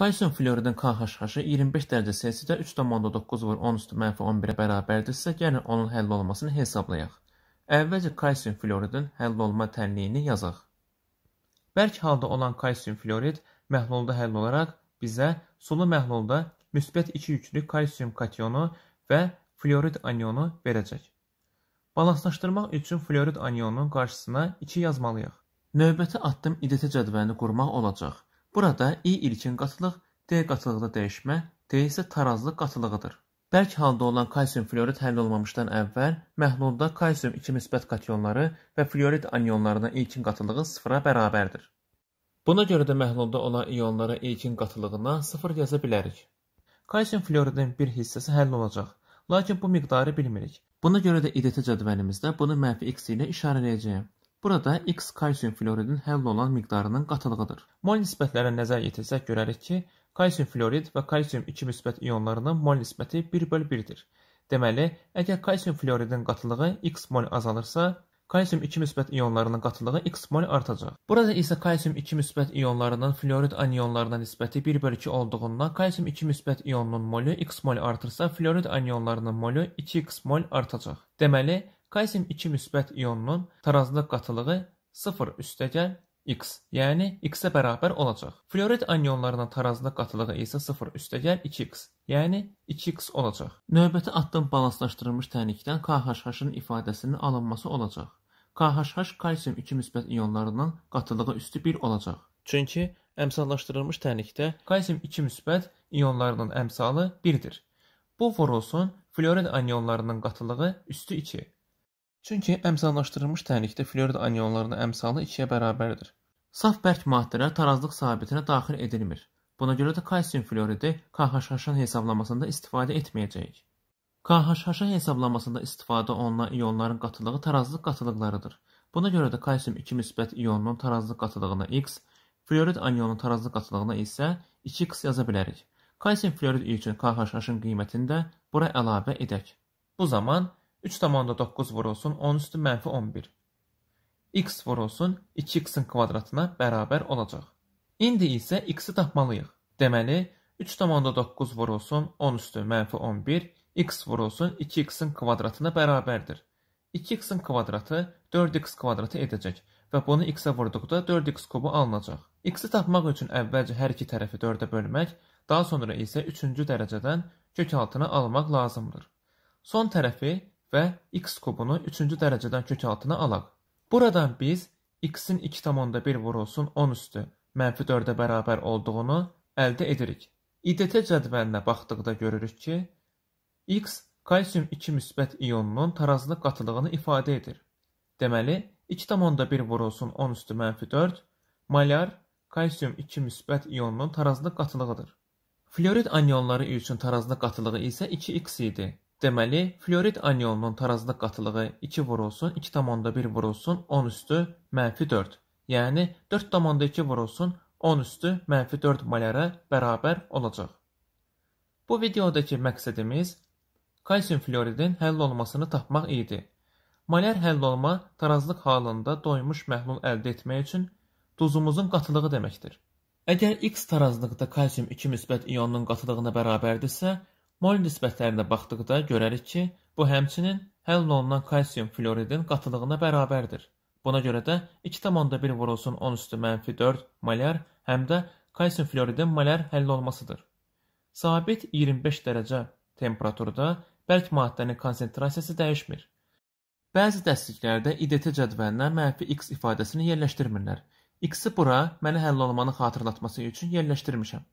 Kalsium fluoridin K HH-ı 25 dərəcə Selsidə 3,9 vur 10 üstü mənfi 11-ə bərabərdirsə, gəlin yəni onun həll olmasını hesablayaq. Əvvəlcə kalsium fluoridin həll olma tənliyini yazaq. Bərk halda olan kalsium fluorid məhlulda həll olaraq bizə sulu məhlulda müsbət 2 yüklü kalsium kationu və fluorid anionu verəcək. Balanslaşdırmaq üçün fluorid anionunun qarşısına 2 yazmalıyıq. Növbəti addım IDT cədvəlini qurmaq olacaq. Burada i ilkin qatılıq, d qatılığında dəyişmə, d isə tarazlıq qatılığıdır. Bərk halda olan kalsium florid həll olmamışdan əvvəl məhlulda kalsium 2 müsbət kationları və florid anionlarına ilkin qatılığı sıfıra bərabərdir. Buna görə də məhlulda olan ionlara ilkin qatılığına sıfır yaza bilərik. Kalsium floridin bir hissəsi həll olacaq, lakin bu miqdarı bilmirik. Buna görə də idt cədvəlimizdə bunu mənfi x ilə işarələyəcəyəm. Burada X kalsium floridin həll olunan miqdarının qatılığıdır. Mol nisbətlərə nəzər yetirsək görərik ki, kalsium florid və kalsium 2 müsbət ionlarının mol nisbəti 1/1-dir. Deməli, əgər kalsium floridin qatılığı X mol azalırsa, kalsium 2 müsbət ionlarının qatılığı X mol artacaq. Burada isə kalsium 2 müsbət ionlarının florid anionlarına nisbəti 1/2 olduğundan kalsium 2 müsbət ionunun molu X mol artırsa, florid anionlarının molu 2X mol artacaq. Deməli, kalsium 2 müsbət ionunun tarazlıq qatılığı 0 üstəgəl x, yəni x-ə bərabər olacaq. Fluorid anionlarının tarazlıq qatılığı isə 0 üstəgəl 2x, yəni 2x olacaq. Növbəti addım balanslaşdırılmış tənikdən KHH-ın ifadəsinin alınması olacaq. KHH kalsium 2 müsbət ionlarının qatılığı üstü 1 olacaq. Çünki əmsallaşdırılmış tənikdə kalsium 2 müsbət ionlarının əmsalı 1-dir. Bu vurulsun fluorid anionlarının qatılığı üstü 2. Çünki əmsallaşdırılmış tənlikdə fluorid anionlarının əmsalı ikiyə bərabərdir. Saf bərk maddələr tarazlıq sabitinə daxil edilmir. Buna görə də kalsium fluoridi KHH-ın hesablamasında istifadə etməyəcəyik. KHH hesablamasında istifadə olunan ionların qatılığı tarazlıq qatılıqlarıdır. Buna görə də kalsium 2 müsbət ionunun tarazlıq qatılığına X, fluorid anionun tarazlıq qatılığına isə 2X yaza bilərik. Kalsium fluorid üçün KHH-ın qiymətini də bura əlavə edək. Bu zaman 3,9 vurulsun 10 üstü mənfi 11. x vurulsun 2x-in kvadratına bərabər olacaq. İndi isə x-i tapmalıyıq. Deməli, 3,9 vurulsun 10 üstü mənfi 11, x vurulsun 2x-in kvadratına bərabərdir. 2x-in kvadratı 4x kvadratı edəcək və bunu x-ə vurduqda 4x kubu alınacaq. x-i tapmaq üçün əvvəlcə hər iki tərəfi 4-ə bölmək, daha sonra isə 3-cü dərəcədən kök altına almaq lazımdır. Son tərəfi və x kubunu 3-cü dərəcədən kökaltına alaq. Buradan biz x-in 2,1 vurulsun 10 üstü mənfi 4-ə bərabər olduğunu əldə edirik. İDT cədvəlinə baxdıqda görürük ki, x kalsium 2 müsbət ionunun tarazlı qatılığını ifadə edir. Deməli, 2,1 vurulsun 10 üstü mənfi 4 molar kalsium 2 müsbət ionunun tarazlı qatılığıdır. Florid anionları üçün tarazlı qatılığı isə 2x idi. Deməli, fluorid anionunun tarazlıq qatılığı 2 vurulsun 2,1 vurulsun 10 üstü -4, yəni 4,2 vurulsun 10 üstü -4 molərə bərabər olacaq. Bu videodakı məqsədimiz kalsium fluoridin həll olmasını tapmaq idi. Moler həll olma tarazlıq halında doymuş məhlul əldə etmək üçün duzumuzun qatılığı deməkdir. Əgər X tarazlıqda kalsium 2 müsbət ionunun qatılığına bərabərdirsə, Mol nisbətlərinə baxdıqda görərik ki, bu həmçinin həll olunan kalsium floridin qatılığına bərabərdir. Buna görə də 2,1 vurulsun 10 üstü mənfi 4 molyar həm də kalsium floridin molyar həll olmasıdır. Sabit 25 dərəcə temperaturda bərk maddənin konsentrasiyası dəyişmir. Bəzi dəstliklərdə İDT cədvəlinə mənfi x ifadəsini yerləşdirmirlər. X-i bura məni həll olmanı xatırlatması üçün yerləşdirmişəm.